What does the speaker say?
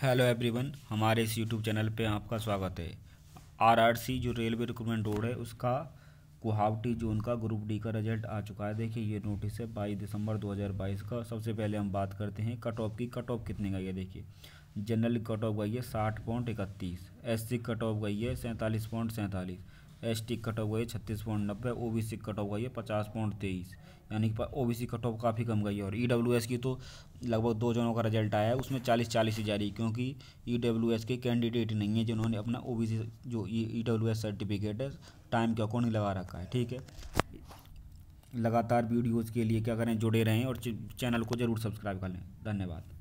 hello everyone हमारे इस YouTube channel पे आपका स्वागत है आरआरसी जो रेलवे रिक्रूटमेंट बोर्ड है उसका कुहावटी जोन का ग्रुप डी का रिजल्ट आ चुका है देखिए ये नोटिस है बाईस दिसंबर 2022 का सबसे पहले हम बात करते हैं कट ऑफ की कट ऑफ कितने गई है देखिए जनरल कट ऑफ गई है साठ पॉइंट इकतीस एस सी कट ऑफ गई है सैंतालीस पॉइंट सैंतालीस एस टी कट ऑफ गई छत्तीस पॉइंट नब्बे O B C cut off गई है पचास पॉइंट तेईस यानी कि O B C cut off काफ़ी कम गई है और ई डब्ल्यू एस की तो लगभग दो जनों का रिजल्ट आया है उसमें चालीस चालीस ही जारी क्योंकि ई डब्ल्यू एस के कैंडिडेट नहीं है जिन्होंने अपना ओ बी सी जो ई डब्ल्यू एस सर्टिफिकेट है टाइम के अकॉर्डिंग लगा रखा है ठीक है लगातार वीडियोज़ के लिए क्या करें जुड़े रहें और चैनल को ज़रूर सब्सक्राइब कर लें धन्यवाद